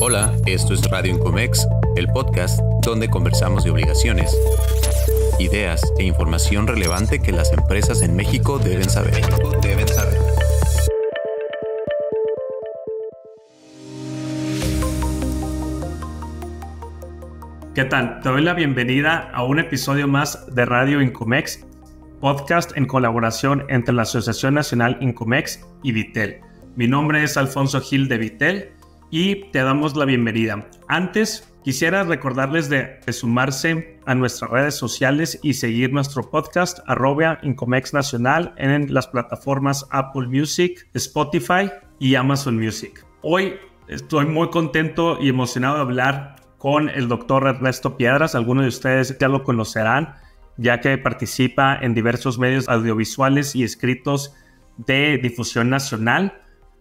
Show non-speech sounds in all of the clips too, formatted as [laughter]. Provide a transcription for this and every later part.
Hola, esto es Radio Incomex, el podcast donde conversamos de obligaciones, ideas e información relevante que las empresas en México deben saber. ¿Qué tal? Te doy la bienvenida a un episodio más de Radio Incomex, podcast en colaboración entre la Asociación Nacional Incomex y Vitel. Mi nombre es Alfonso Gil de Vitel y te damos la bienvenida. Antes, quisiera recordarles de, sumarse a nuestras redes sociales y seguir nuestro podcast @incomexnacional Nacional en las plataformas Apple Music, Spotify y Amazon Music. Hoy estoy muy contento y emocionado de hablar con el doctor Ernesto Piedras. Algunos de ustedes ya lo conocerán, ya que participa en diversos medios audiovisuales y escritos de difusión nacional.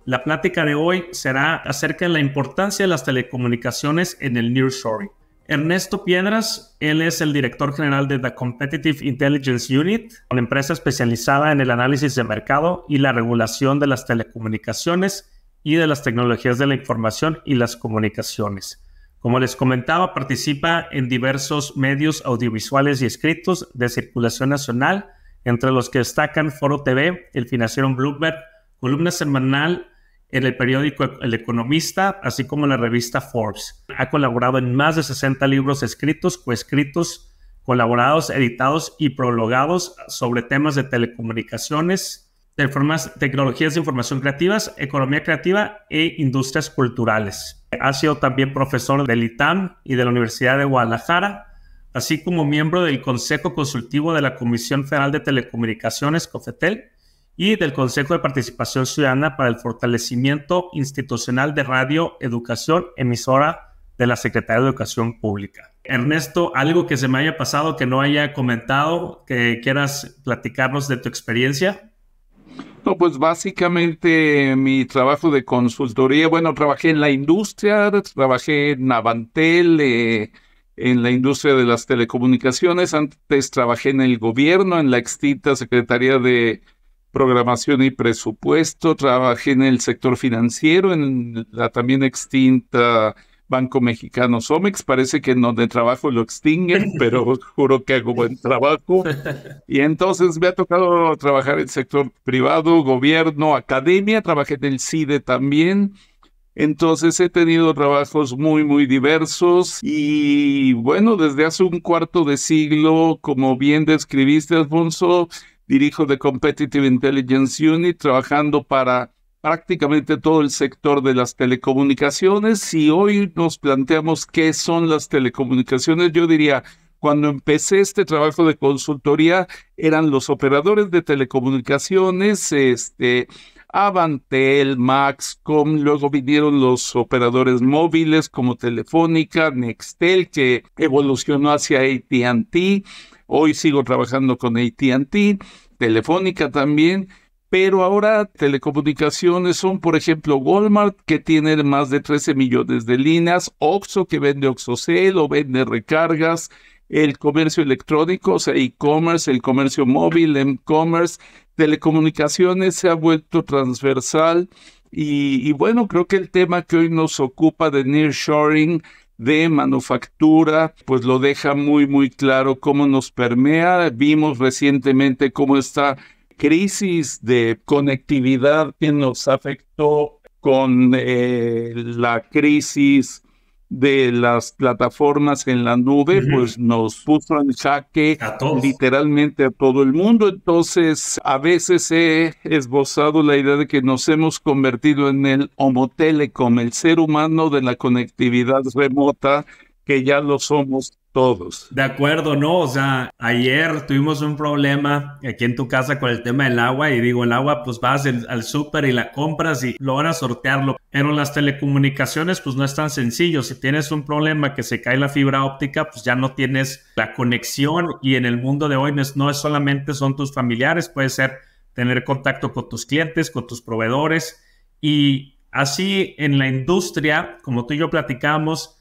La plática de hoy será acerca de la importancia de las telecomunicaciones en el Story. Ernesto Piedras, él es el director general de The Competitive Intelligence Unit, una empresa especializada en el análisis de mercado y la regulación de las telecomunicaciones y de las tecnologías de la información y las comunicaciones. Como les comentaba, participa en diversos medios audiovisuales y escritos de circulación nacional, entre los que destacan Foro TV, El Financiero Bloomberg, Columna Semanal en el periódico El Economista, así como en la revista Forbes. Ha colaborado en más de 60 libros escritos, coescritos, colaborados, editados y prologados sobre temas de telecomunicaciones, de tecnologías de información creativas, economía creativa e industrias culturales. Ha sido también profesor del ITAM y de la Universidad de Guadalajara, así como miembro del Consejo Consultivo de la Comisión Federal de Telecomunicaciones, COFETEL, y del Consejo de Participación Ciudadana para el Fortalecimiento Institucional de Radio Educación, emisora de la Secretaría de Educación Pública. Ernesto, algo que se me haya pasado, que no haya comentado, que quieras platicarnos de tu experiencia. No, pues básicamente mi trabajo de consultoría, bueno, trabajé en la industria, trabajé en Avantel, eh, en la industria de las telecomunicaciones, antes trabajé en el gobierno, en la extinta Secretaría de programación y presupuesto, trabajé en el sector financiero, en la también extinta Banco Mexicano Somex, parece que en donde trabajo lo extinguen, [laughs] pero juro que hago buen trabajo. Y entonces me ha tocado trabajar en el sector privado, gobierno, academia, trabajé en el CIDE también. Entonces he tenido trabajos muy, muy diversos y bueno, desde hace un cuarto de siglo, como bien describiste, Alfonso, dirijo de Competitive Intelligence Unit, trabajando para prácticamente todo el sector de las telecomunicaciones y hoy nos planteamos qué son las telecomunicaciones. Yo diría, cuando empecé este trabajo de consultoría eran los operadores de telecomunicaciones, este, Avantel, Maxcom, luego vinieron los operadores móviles como Telefónica, Nextel, que evolucionó hacia ATT Hoy sigo trabajando con ATT, Telefónica también, pero ahora telecomunicaciones son, por ejemplo, Walmart, que tiene más de 13 millones de líneas, Oxo que vende OxxoCell o vende recargas, el comercio electrónico, o sea, e-commerce, el comercio móvil, e commerce telecomunicaciones se ha vuelto transversal. Y, y, bueno, creo que el tema que hoy nos ocupa de nearshoring de manufactura, pues lo deja muy, muy claro cómo nos permea. Vimos recientemente cómo esta crisis de conectividad que nos afectó con eh, la crisis de las plataformas en la nube, pues nos puso en jaque literalmente a todo el mundo. Entonces, a veces he esbozado la idea de que nos hemos convertido en el homo el ser humano de la conectividad remota, que ya lo somos todos. De acuerdo, no, o sea, ayer tuvimos un problema aquí en tu casa con el tema del agua y digo, el agua pues vas al súper y la compras y lo van a sortearlo, pero las telecomunicaciones pues no es tan sencillo, si tienes un problema que se cae la fibra óptica pues ya no tienes la conexión y en el mundo de hoy no no es solamente son tus familiares, puede ser tener contacto con tus clientes, con tus proveedores y así en la industria, como tú y yo platicamos,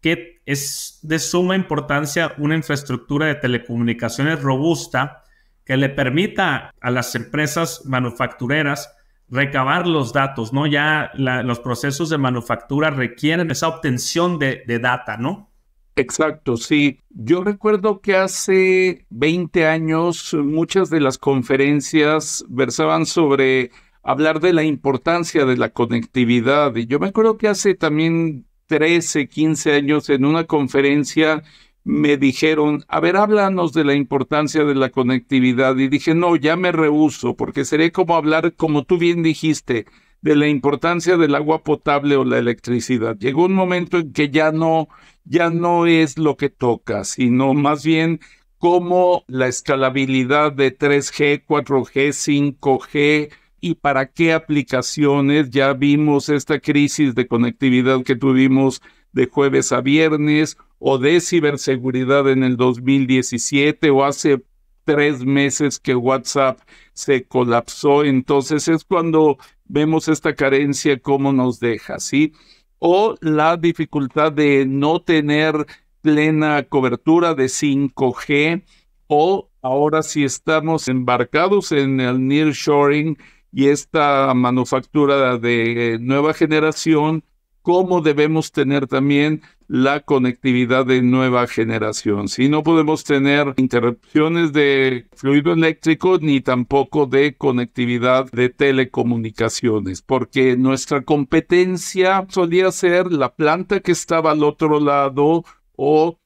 que es de suma importancia una infraestructura de telecomunicaciones robusta que le permita a las empresas manufactureras recabar los datos, ¿no? Ya los procesos de manufactura requieren esa obtención de, de data, ¿no? Exacto, sí. Yo recuerdo que hace 20 años muchas de las conferencias versaban sobre hablar de la importancia de la conectividad. Y yo me acuerdo que hace también 13, 15 años en una conferencia me dijeron, a ver, háblanos de la importancia de la conectividad. Y dije, no, ya me rehuso, porque sería como hablar, como tú bien dijiste, de la importancia del agua potable o la electricidad. Llegó un momento en que ya no, ya no es lo que toca, sino más bien cómo la escalabilidad de 3G, 4G, 5G, y para qué aplicaciones. Ya vimos esta crisis de conectividad que tuvimos de jueves a viernes o de ciberseguridad en el 2017 o hace tres meses que WhatsApp se colapsó. Entonces es cuando vemos esta carencia, cómo nos deja, ¿sí? O la dificultad de no tener plena cobertura de 5G o ahora si estamos embarcados en el nearshoring, y esta manufactura de nueva generación, cómo debemos tener también la conectividad de nueva generación. Si no podemos tener interrupciones de fluido eléctrico ni tampoco de conectividad de telecomunicaciones, porque nuestra competencia solía ser la planta que estaba al otro lado o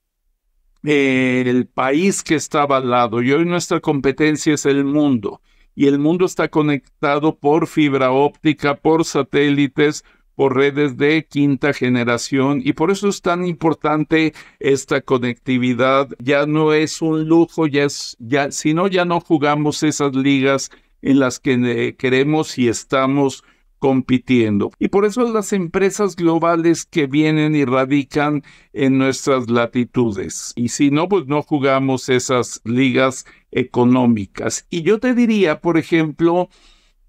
eh, el país que estaba al lado. Y hoy nuestra competencia es el mundo y el mundo está conectado por fibra óptica, por satélites, por redes de quinta generación y por eso es tan importante esta conectividad. Ya no es un lujo, ya es, ya, si no, ya no jugamos esas ligas en las que eh, queremos y estamos compitiendo. Y por eso las empresas globales que vienen y radican en nuestras latitudes. Y si no, pues no jugamos esas ligas económicas. Y yo te diría, por ejemplo,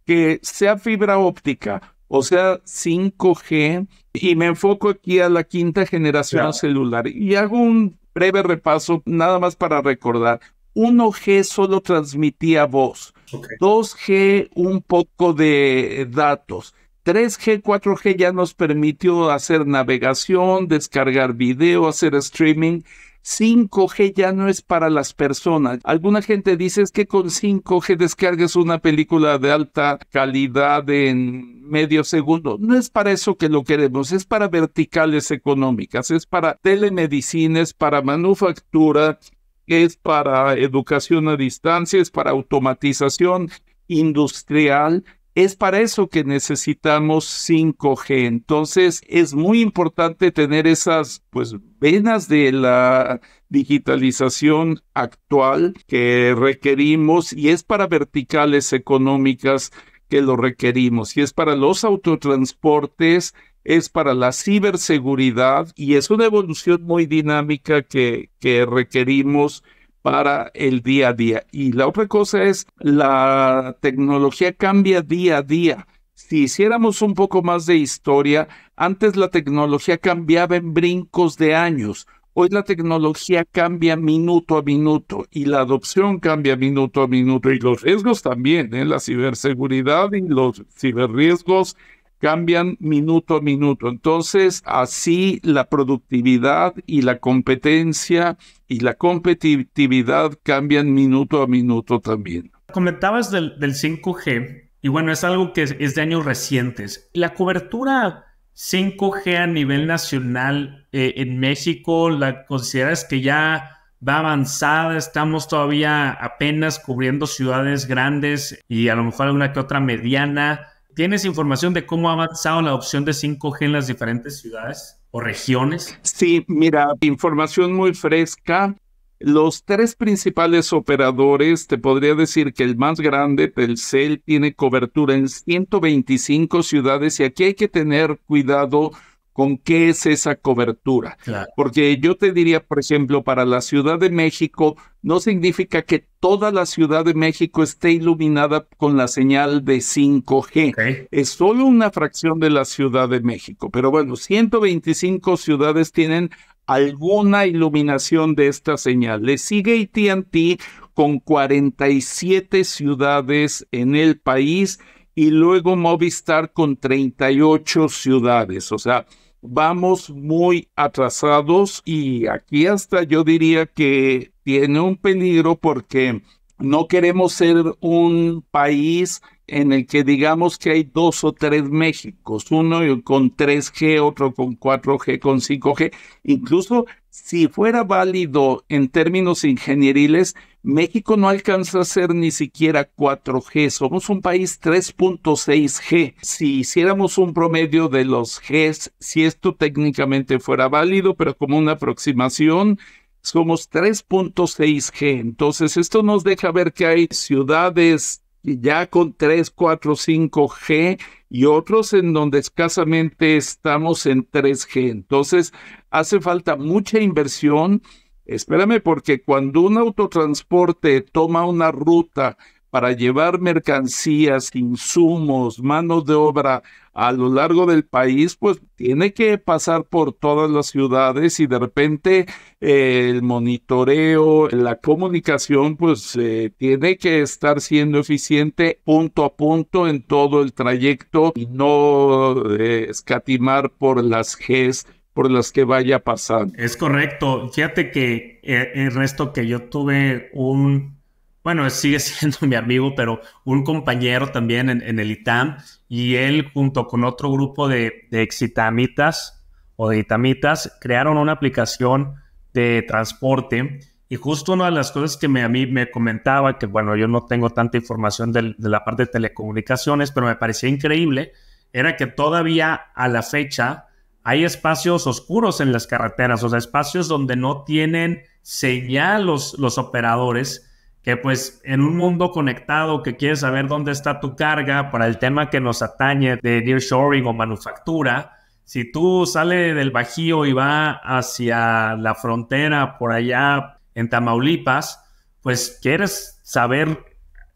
que sea fibra óptica, o sea, 5G, y me enfoco aquí a la quinta generación celular y hago un breve repaso nada más para recordar. 1G solo transmitía voz, 2G un poco de datos, 3G, 4G ya nos permitió hacer navegación, descargar video, hacer streaming. 5G ya no es para las personas. Alguna gente dice que con 5G descargues una película de alta calidad en medio segundo. No es para eso que lo queremos, es para verticales económicas, es para telemedicinas, para manufactura, es para educación a distancia, es para automatización industrial. Es para eso que necesitamos 5G. Entonces, es muy importante tener esas pues, venas de la digitalización actual que requerimos y es para verticales económicas que lo requerimos y es para los autotransportes es para la ciberseguridad y es una evolución muy dinámica que, requerimos para el día a día. Y la otra cosa es, la tecnología cambia día a día. Si hiciéramos un poco más de historia, antes la tecnología cambiaba en brincos de años. Hoy la tecnología cambia minuto a minuto y la adopción cambia minuto a minuto y los riesgos también, en ¿eh? la ciberseguridad y los ciberriesgos cambian minuto a minuto. Entonces, así la productividad y la competencia y la competitividad cambian minuto a minuto también. Comentabas del, 5G y bueno, es algo que es, de años recientes. La cobertura 5G a nivel nacional eh, en México, ¿la consideras que ya va avanzada? Estamos todavía apenas cubriendo ciudades grandes y a lo mejor alguna que otra mediana ¿Tienes información de cómo ha avanzado la opción de 5G en las diferentes ciudades o regiones? Sí, mira, información muy fresca. Los tres principales operadores, te podría decir que el más grande, Telcel, tiene cobertura en 125 ciudades y aquí hay que tener cuidado con qué es esa cobertura. Porque yo te diría, por ejemplo, para la Ciudad de México, no significa que toda la Ciudad de México esté iluminada con la señal de 5G. Es solo una fracción de la Ciudad de México. Pero bueno, 125 ciudades tienen alguna iluminación de esta señal. Le sigue ATT con 47 ciudades en el país y luego Movistar con 38 ciudades. O sea, vamos muy atrasados y aquí hasta yo diría que tiene un peligro porque no queremos ser un país en el que digamos que hay dos o tres Méxicos, uno con 3G, otro con 4G, con 5G. Incluso si fuera válido en términos ingenieriles, México no alcanza a ser ni siquiera 4G, somos un país 3.6G. Si hiciéramos un promedio de los Gs, si esto técnicamente fuera válido, pero como una aproximación, somos 3.6G. Entonces, esto nos deja ver que hay ciudades ya con 3, 4, 5G y otros en donde escasamente estamos en 3G. Entonces, hace falta mucha inversión Espérame, porque cuando un autotransporte toma una ruta para llevar mercancías, insumos, mano de obra a lo largo del país, pues tiene que pasar por todas las ciudades y de repente eh, el monitoreo, la comunicación, pues eh, tiene que estar siendo eficiente punto a punto en todo el trayecto y no eh, escatimar por las Gs por las que vaya pasando. Es correcto. Fíjate que el eh, resto que yo tuve un, bueno, sigue [laughs] siendo mi amigo, pero un compañero también en, el ITAM, y él junto con otro grupo de, de exitamitas o de itamitas crearon una aplicación de transporte. Y justo una de las cosas que me, a mí me comentaba, que bueno, yo no tengo tanta información de la parte de telecomunicaciones, pero me parecía increíble, era que todavía a la fecha hay espacios oscuros en las carreteras, o sea, espacios donde no tienen señal los, operadores, que pues en un mundo conectado que quieres saber dónde está tu carga para el tema que nos atañe de nearshoring o manufactura, si tú sales del Bajío y va hacia la frontera por allá en Tamaulipas, pues quieres saber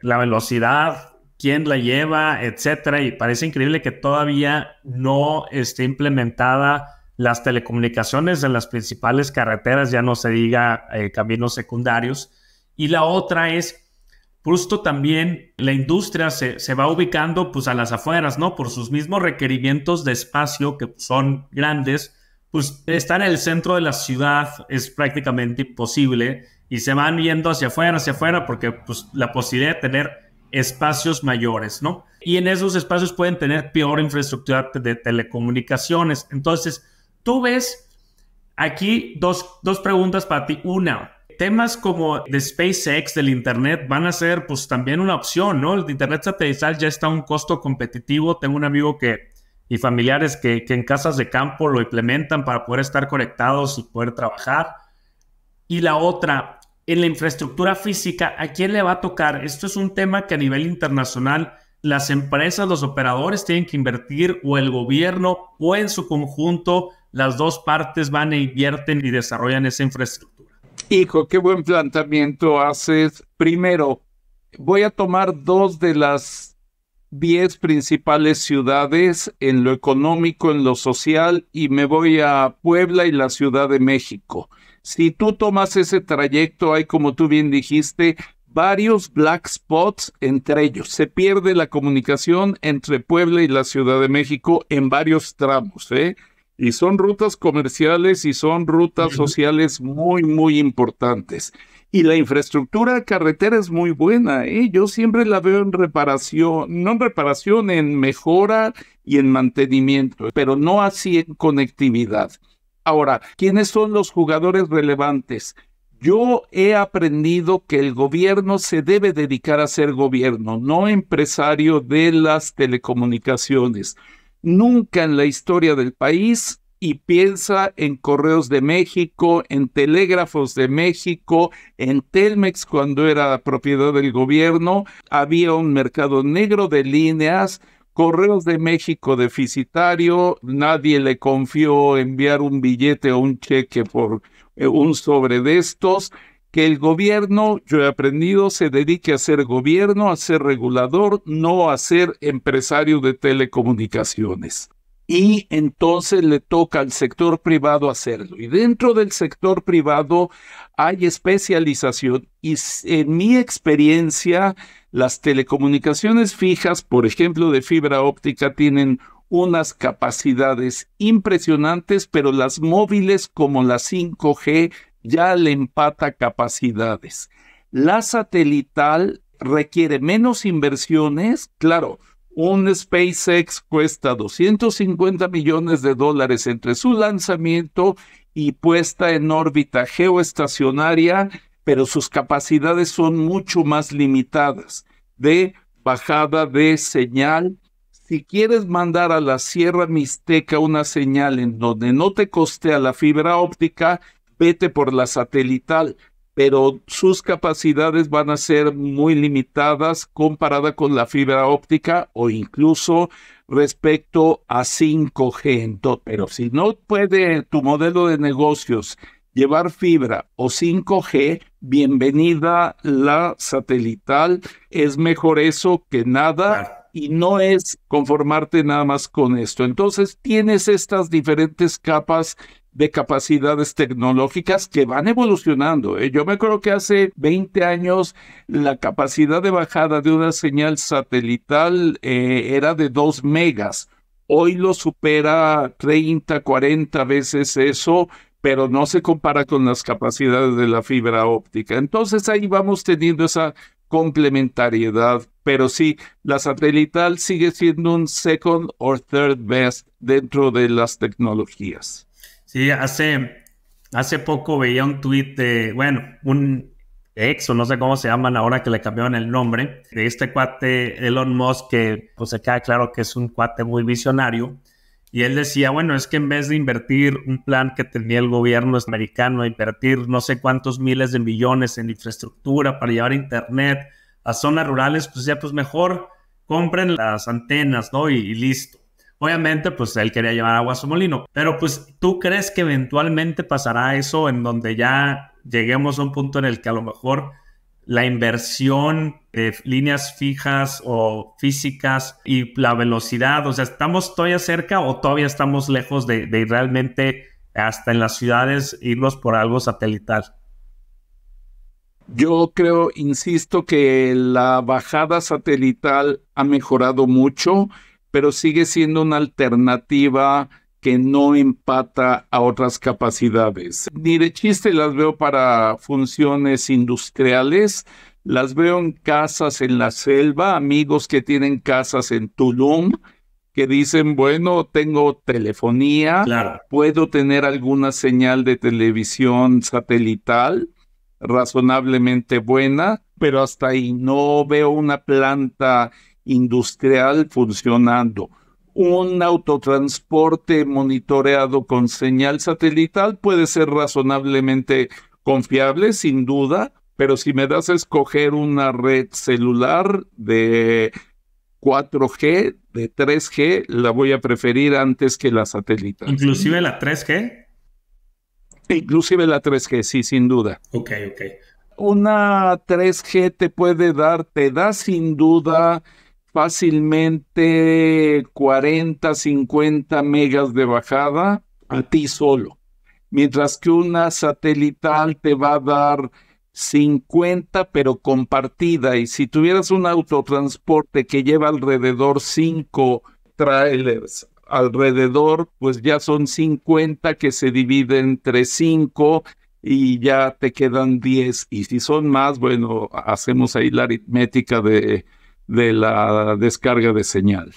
la velocidad quién la lleva, etcétera. Y parece increíble que todavía no esté implementada las telecomunicaciones en las principales carreteras, ya no se diga eh, caminos secundarios. Y la otra es, justo también la industria se, va ubicando pues a las afueras, ¿no? Por sus mismos requerimientos de espacio que son grandes, pues estar en el centro de la ciudad es prácticamente imposible y se van yendo hacia afuera, hacia afuera, porque pues la posibilidad de tener espacios mayores, ¿no? Y en esos espacios pueden tener peor infraestructura de telecomunicaciones. Entonces, tú ves aquí dos, dos preguntas para ti. Una, temas como de SpaceX, del Internet, van a ser pues también una opción, ¿no? El Internet satelital ya está a un costo competitivo. Tengo un amigo que y familiares que, que en casas de campo lo implementan para poder estar conectados y poder trabajar. Y la otra, en la infraestructura física, ¿a quién le va a tocar? Esto es un tema que a nivel internacional las empresas, los operadores tienen que invertir o el gobierno o en su conjunto, las dos partes van e invierten y desarrollan esa infraestructura. Hijo, qué buen planteamiento haces. Primero, voy a tomar dos de las diez principales ciudades en lo económico, en lo social, y me voy a Puebla y la Ciudad de México. Si tú tomas ese trayecto, hay como tú bien dijiste, varios black spots entre ellos. Se pierde la comunicación entre Puebla y la Ciudad de México en varios tramos, ¿eh? Y son rutas comerciales y son rutas sociales muy, muy importantes. Y la infraestructura carretera es muy buena, ¿eh? Yo siempre la veo en reparación, no en reparación, en mejora y en mantenimiento, pero no así en conectividad. Ahora, ¿quiénes son los jugadores relevantes? Yo he aprendido que el gobierno se debe dedicar a ser gobierno, no empresario de las telecomunicaciones. Nunca en la historia del país y piensa en Correos de México, en Telégrafos de México, en Telmex cuando era propiedad del gobierno, había un mercado negro de líneas, Correos de México deficitario, nadie le confió enviar un billete o un cheque por eh, un sobre de estos, que el gobierno, yo he aprendido, se dedique a ser gobierno, a ser regulador, no a ser empresario de telecomunicaciones y entonces le toca al sector privado hacerlo. Y dentro del sector privado hay especialización y en mi experiencia las telecomunicaciones fijas, por ejemplo, de fibra óptica, tienen unas capacidades impresionantes, pero las móviles como la 5G ya le empata capacidades. La satelital requiere menos inversiones, claro, un SpaceX cuesta 250 millones de dólares entre su lanzamiento y puesta en órbita geoestacionaria, pero sus capacidades son mucho más limitadas de bajada de señal. Si quieres mandar a la Sierra Mixteca una señal en donde no te costea la fibra óptica, vete por la satelital pero sus capacidades van a ser muy limitadas comparada con la fibra óptica o incluso respecto a 5G. Pero si no puede tu modelo de negocios llevar fibra o 5G, bienvenida la satelital. Es mejor eso que nada y no es conformarte nada más con esto. Entonces tienes estas diferentes capas de capacidades tecnológicas que van evolucionando. ¿eh? Yo me acuerdo que hace 20 años la capacidad de bajada de una señal satelital eh, era de 2 megas. Hoy lo supera 30, 40 veces eso, pero no se compara con las capacidades de la fibra óptica. Entonces ahí vamos teniendo esa complementariedad, pero sí, la satelital sigue siendo un second or third best dentro de las tecnologías. Sí, hace, hace poco veía un tweet de, bueno, un ex o no sé cómo se llaman ahora que le cambiaron el nombre, de este cuate Elon Musk, que pues se queda claro que es un cuate muy visionario. Y él decía, bueno, es que en vez de invertir un plan que tenía el gobierno americano, invertir no sé cuántos miles de millones en infraestructura para llevar internet a zonas rurales, pues ya pues mejor compren las antenas, ¿no? y listo. Obviamente, pues él quería llevar agua a su molino, pero pues tú crees que eventualmente pasará eso en donde ya lleguemos a un punto en el que a lo mejor la inversión de líneas fijas o físicas y la velocidad, o sea, ¿estamos todavía cerca o todavía estamos lejos de, de realmente hasta en las ciudades irnos por algo satelital? Yo creo, insisto, que la bajada satelital ha mejorado mucho pero sigue siendo una alternativa que no empata a otras capacidades. Ni de chiste las veo para funciones industriales, las veo en casas en la selva, amigos que tienen casas en Tulum, que dicen, bueno, tengo telefonía, puedo tener alguna señal de televisión satelital razonablemente buena, pero hasta ahí no veo una planta industrial funcionando, un autotransporte monitoreado con señal satelital puede ser razonablemente confiable, sin duda, pero si me das a escoger una red celular de 4G, de 3G, la voy a preferir antes que la satelital. Inclusive la 3G. Inclusive la 3G, sí, sin duda. Ok, ok. Una 3G te puede dar, te da sin duda fácilmente 40, 50 megas de bajada a ti solo, mientras que una satelital te va a dar 50 pero compartida y si tuvieras un autotransporte que lleva alrededor 5 trailers alrededor, pues ya son 50 que se dividen entre 5 y ya te quedan 10 y si son más, bueno, hacemos ahí la aritmética de de la descarga de señal.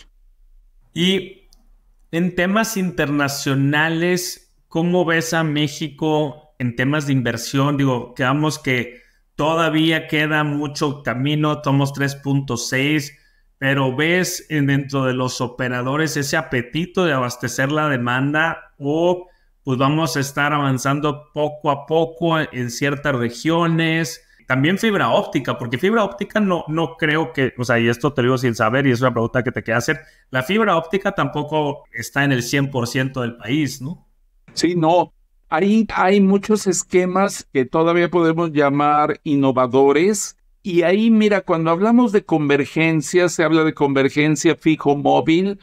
Y en temas internacionales, ¿cómo ves a México en temas de inversión? Digo, quedamos que todavía queda mucho camino, somos 3.6, pero ves dentro de los operadores ese apetito de abastecer la demanda o pues vamos a estar avanzando poco a poco en ciertas regiones también fibra óptica, porque fibra óptica no, no creo que, o sea, y esto te lo digo sin saber y es una pregunta que te queda hacer, la fibra óptica tampoco está en el 100% del país, ¿no? Sí, no. Ahí hay muchos esquemas que todavía podemos llamar innovadores. Y ahí, mira, cuando hablamos de convergencia, se habla de convergencia fijo-móvil,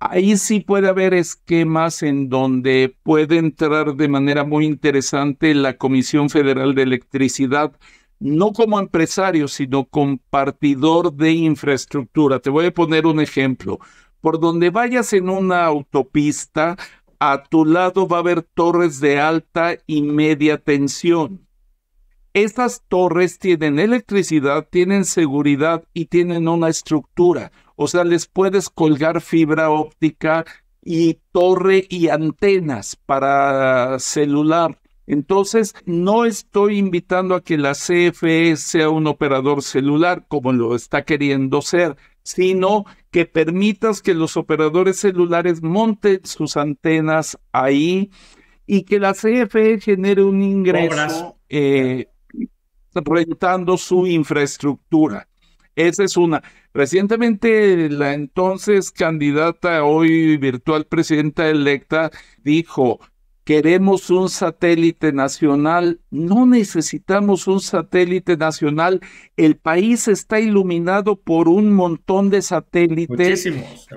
ahí sí puede haber esquemas en donde puede entrar de manera muy interesante la Comisión Federal de Electricidad, no como empresario, sino compartidor de infraestructura. Te voy a poner un ejemplo. Por donde vayas en una autopista, a tu lado va a haber torres de alta y media tensión. Estas torres tienen electricidad, tienen seguridad y tienen una estructura. O sea, les puedes colgar fibra óptica y torre y antenas para celular. Entonces, no estoy invitando a que la CFE sea un operador celular como lo está queriendo ser, sino que permitas que los operadores celulares monten sus antenas ahí y que la CFE genere un ingreso eh, rentando su infraestructura. Esa es una. Recientemente la entonces candidata, hoy virtual presidenta electa, dijo, queremos un satélite nacional, no necesitamos un satélite nacional, el país está iluminado por un montón de satélites. Muchísimos.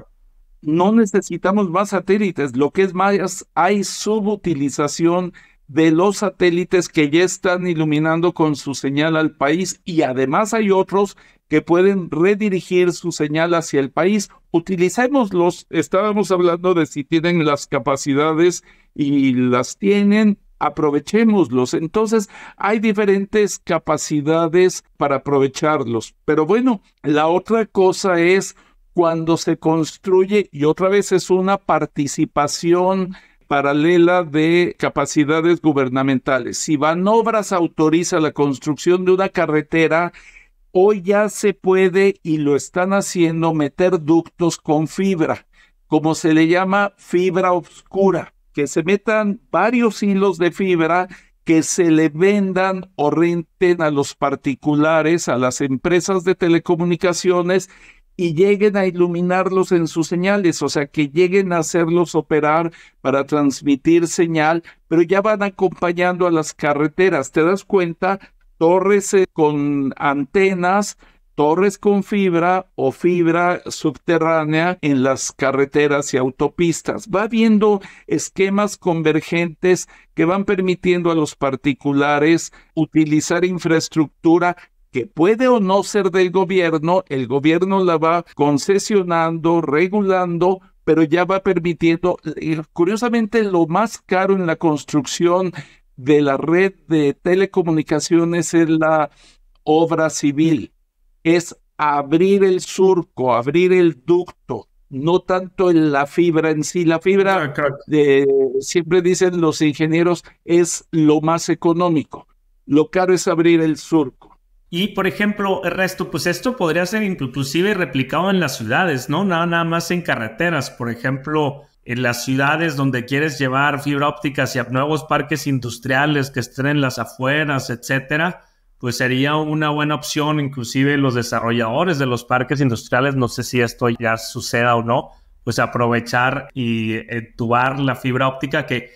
No necesitamos más satélites, lo que es más, hay subutilización de los satélites que ya están iluminando con su señal al país y además hay otros que pueden redirigir su señal hacia el país. Utilicémoslos, estábamos hablando de si tienen las capacidades y las tienen, aprovechémoslos. Entonces hay diferentes capacidades para aprovecharlos. Pero bueno, la otra cosa es cuando se construye, y otra vez es una participación paralela de capacidades gubernamentales. Si Van autoriza la construcción de una carretera, hoy ya se puede, y lo están haciendo, meter ductos con fibra, como se le llama fibra oscura que se metan varios hilos de fibra que se le vendan o renten a los particulares, a las empresas de telecomunicaciones y lleguen a iluminarlos en sus señales, o sea, que lleguen a hacerlos operar para transmitir señal, pero ya van acompañando a las carreteras. ¿Te das cuenta? Torres eh, con antenas torres con fibra o fibra subterránea en las carreteras y autopistas. Va viendo esquemas convergentes que van permitiendo a los particulares utilizar infraestructura que puede o no ser del gobierno, el gobierno la va concesionando, regulando, pero ya va permitiendo, curiosamente, lo más caro en la construcción de la red de telecomunicaciones es la obra civil es abrir el surco, abrir el ducto, no tanto en la fibra en sí. La fibra, ah, eh, siempre dicen los ingenieros, es lo más económico. Lo caro es abrir el surco. Y, por ejemplo, el resto, pues esto podría ser inclusive replicado en las ciudades, ¿no? Nada, nada más en carreteras, por ejemplo, en las ciudades donde quieres llevar fibra óptica hacia nuevos parques industriales que estén en las afueras, etcétera pues sería una buena opción, inclusive los desarrolladores de los parques industriales, no sé si esto ya suceda o no, pues aprovechar y eh, tubar la fibra óptica que,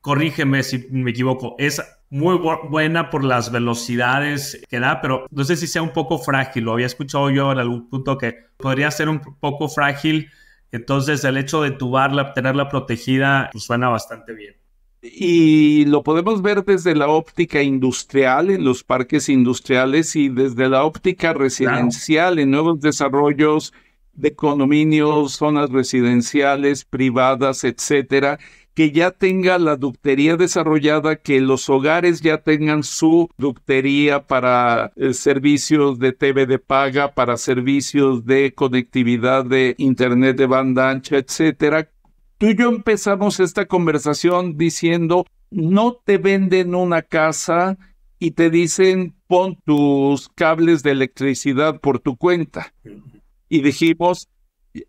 corrígeme si me equivoco, es muy buena por las velocidades que da, pero no sé si sea un poco frágil, lo había escuchado yo en algún punto que podría ser un poco frágil, entonces el hecho de tubarla, tenerla protegida, pues, suena bastante bien y lo podemos ver desde la óptica industrial en los parques industriales y desde la óptica residencial en nuevos desarrollos de condominios, zonas residenciales, privadas, etcétera, que ya tenga la ductería desarrollada, que los hogares ya tengan su ductería para eh, servicios de TV de paga, para servicios de conectividad de Internet de banda ancha, etcétera, Tú y yo empezamos esta conversación diciendo, no te venden una casa y te dicen, pon tus cables de electricidad por tu cuenta. Y dijimos,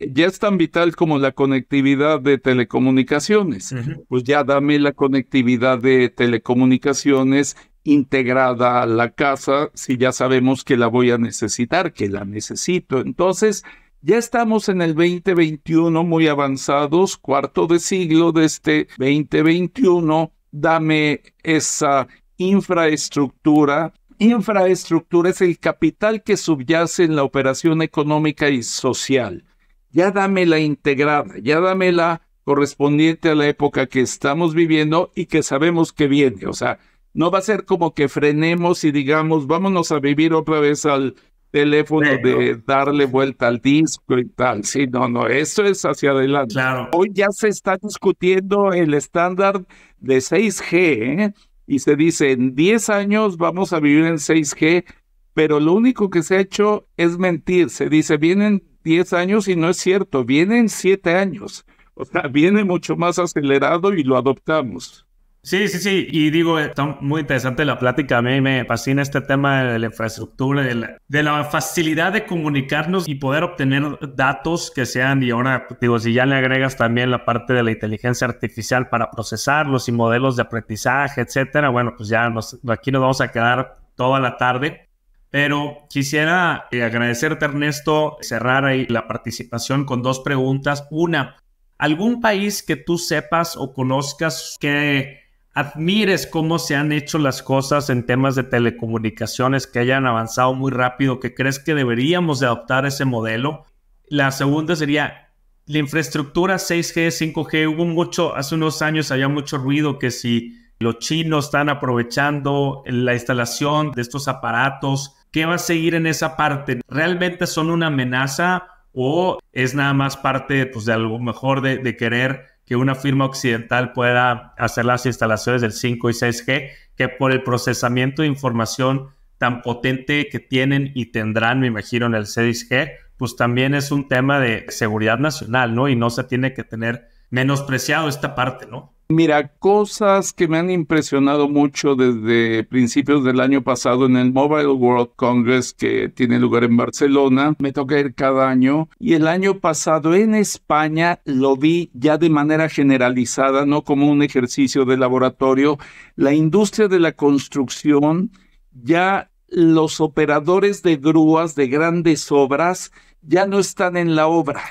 ya es tan vital como la conectividad de telecomunicaciones. Pues ya dame la conectividad de telecomunicaciones integrada a la casa si ya sabemos que la voy a necesitar, que la necesito. Entonces, ya estamos en el 2021 muy avanzados, cuarto de siglo de este 2021. Dame esa infraestructura. Infraestructura es el capital que subyace en la operación económica y social. Ya dame la integrada, ya dame la correspondiente a la época que estamos viviendo y que sabemos que viene. O sea, no va a ser como que frenemos y digamos, vámonos a vivir otra vez al teléfono de darle vuelta al disco y tal. Sí, no, no, eso es hacia adelante. Hoy ya se está discutiendo el estándar de 6G ¿eh? y se dice en 10 años vamos a vivir en 6G, pero lo único que se ha hecho es mentir. Se dice vienen 10 años y no es cierto, vienen 7 años. O sea, viene mucho más acelerado y lo adoptamos. Sí, sí, sí. Y digo, está muy interesante la plática. A mí me fascina este tema de la infraestructura, de la, facilidad de comunicarnos y poder obtener datos que sean. Y ahora, pues, digo, si ya le agregas también la parte de la inteligencia artificial para procesarlos y modelos de aprendizaje, etcétera, bueno, pues ya aquí nos vamos a quedar toda la tarde. Pero quisiera eh, agradecerte, Ernesto, cerrar ahí la participación con dos preguntas. Una, ¿algún país que tú sepas o conozcas que admires cómo se han hecho las cosas en temas de telecomunicaciones que hayan avanzado muy rápido, que crees que deberíamos de adoptar ese modelo. La segunda sería la infraestructura 6G, 5G. Hubo mucho, hace unos años había mucho ruido que si los chinos están aprovechando la instalación de estos aparatos, ¿qué va a seguir en esa parte? ¿Realmente son una amenaza o es nada más parte pues, de algo mejor de, de querer que una firma occidental pueda hacer las instalaciones del 5 y 6G, que por el procesamiento de información tan potente que tienen y tendrán, me imagino, en el 6G, pues también es un tema de seguridad nacional, ¿no? Y no se tiene que tener menospreciado esta parte, ¿no? Mira, cosas que me han impresionado mucho desde principios del año pasado en el Mobile World Congress que tiene lugar en Barcelona. Me toca ir cada año y el año pasado en España lo vi ya de manera generalizada, no como un ejercicio de laboratorio. La industria de la construcción ya los operadores de grúas de grandes obras ya no están en la obra,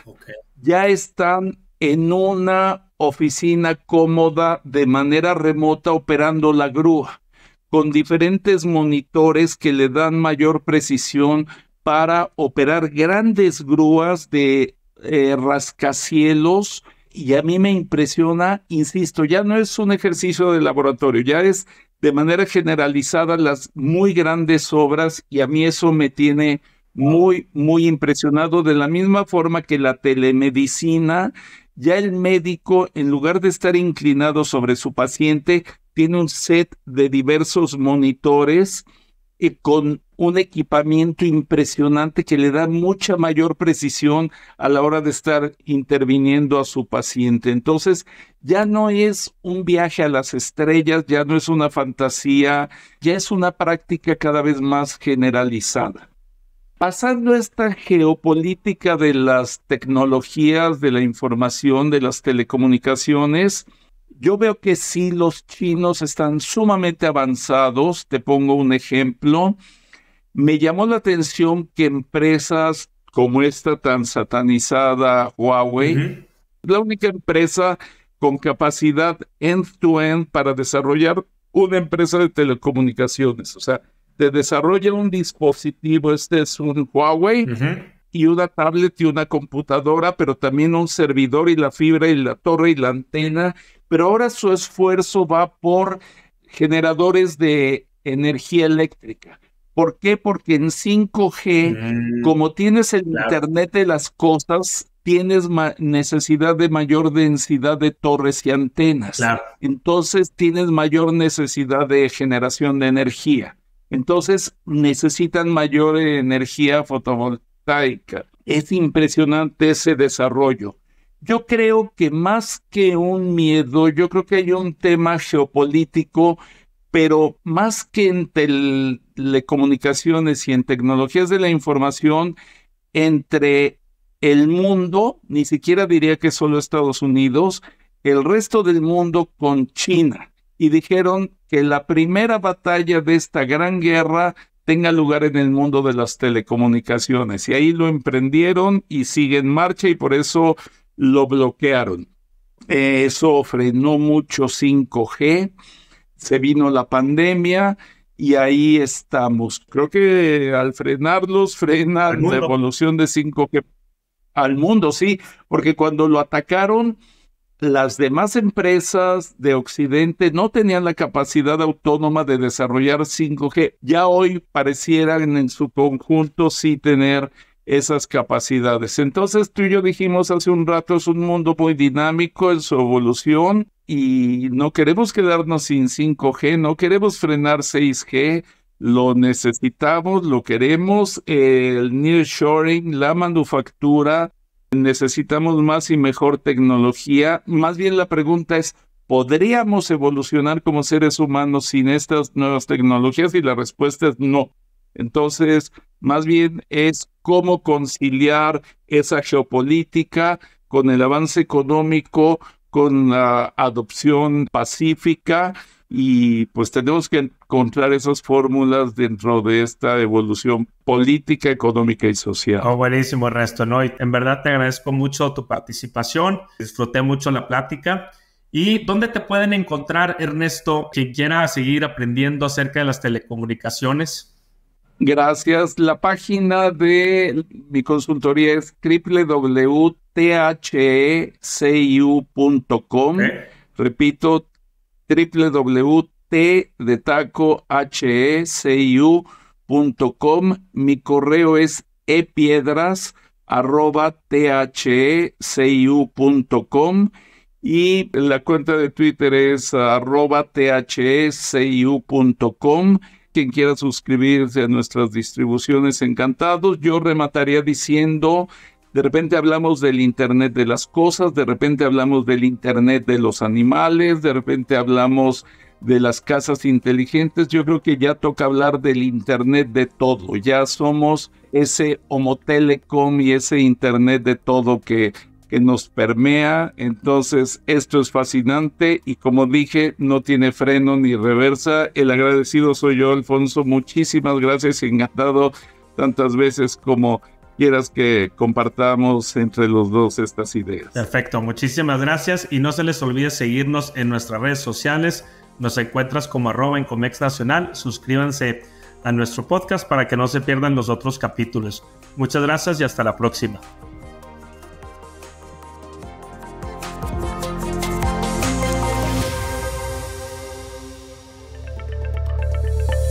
ya están en una oficina cómoda de manera remota operando la grúa, con diferentes monitores que le dan mayor precisión para operar grandes grúas de eh, rascacielos. Y a mí me impresiona, insisto, ya no es un ejercicio de laboratorio, ya es de manera generalizada las muy grandes obras y a mí eso me tiene muy, muy impresionado, de la misma forma que la telemedicina ya el médico, en lugar de estar inclinado sobre su paciente, tiene un set de diversos monitores eh, con un equipamiento impresionante que le da mucha mayor precisión a la hora de estar interviniendo a su paciente. Entonces, ya no es un viaje a las estrellas, ya no es una fantasía, ya es una práctica cada vez más generalizada. Pasando esta geopolítica de las tecnologías, de la información, de las telecomunicaciones, yo veo que sí los chinos están sumamente avanzados. Te pongo un ejemplo. Me llamó la atención que empresas como esta tan satanizada Huawei, la única empresa con capacidad end to -end para desarrollar una empresa de telecomunicaciones. O sea, te desarrolla un dispositivo, este es un Huawei, y una tablet y una computadora, pero también un servidor y la fibra y la torre y la antena. Pero ahora su esfuerzo va por generadores de energía eléctrica. ¿Por qué? Porque en 5G, mm, como tienes el Internet de las cosas, tienes necesidad de mayor densidad de torres y antenas. Entonces tienes mayor necesidad de generación de energía. Entonces necesitan mayor energía fotovoltaica. Es impresionante ese desarrollo. Yo creo que más que un miedo, yo creo que hay un tema geopolítico, pero más que en telecomunicaciones y en tecnologías de la información, entre el mundo, ni siquiera diría que solo Estados Unidos, el resto del mundo con China y dijeron que la primera batalla de esta gran guerra tenga lugar en el mundo de las telecomunicaciones. Y ahí lo emprendieron y sigue en marcha y por eso lo bloquearon. Eso frenó mucho 5G, se vino la pandemia y ahí estamos. Creo que al frenarlos, frena la evolución de 5G al mundo, sí, porque cuando lo atacaron, las demás empresas de Occidente no tenían la capacidad autónoma de desarrollar 5G. Ya hoy parecieran en su conjunto sí tener esas capacidades. Entonces tú y yo dijimos hace un rato, es un mundo muy dinámico en su evolución y no queremos quedarnos sin 5G, no queremos frenar 6G, lo necesitamos, lo queremos, el nearshoring, la manufactura, necesitamos más y mejor tecnología. Más bien la pregunta es, ¿podríamos evolucionar como seres humanos sin estas nuevas tecnologías? Y la respuesta es no. Entonces, más bien es cómo conciliar esa geopolítica con el avance económico, con la adopción pacífica y pues tenemos que encontrar esas fórmulas dentro de esta evolución política, económica y social. Oh, buenísimo, Ernesto. ¿no? en verdad te agradezco mucho tu participación, disfruté mucho la plática. ¿Y dónde te pueden encontrar, Ernesto, quien quiera seguir aprendiendo acerca de las telecomunicaciones? Gracias. La página de mi consultoría es www.theciu.com. Repito, www.tdetacoheciu.com. Mi correo es epiedras e y la cuenta de Twitter es e Quien quiera suscribirse a nuestras distribuciones, encantados. Yo remataría diciendo de repente hablamos del Internet de las cosas, de repente hablamos del Internet de los animales, de repente hablamos de las casas inteligentes, yo creo que ya toca hablar del Internet de todo, ya somos ese homotelecom y ese Internet de todo que, que nos permea, entonces esto es fascinante y como dije, no tiene freno ni reversa, el agradecido soy yo, Alfonso, muchísimas gracias, y encantado tantas veces como quieras que compartamos entre los dos estas ideas. Perfecto, muchísimas gracias y no se les olvide seguirnos en nuestras redes sociales. Nos encuentras como arroba en Comex Nacional. Suscríbanse a nuestro podcast para que no se pierdan los otros capítulos. Muchas gracias y hasta la próxima.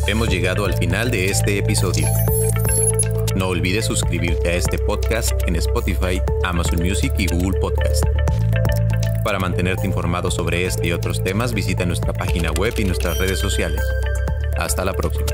Hemos llegado al final de este episodio. No olvides suscribirte a este podcast en Spotify, Amazon Music y Google Podcast. Para mantenerte informado sobre este y otros temas, visita nuestra página web y nuestras redes sociales. Hasta la próxima.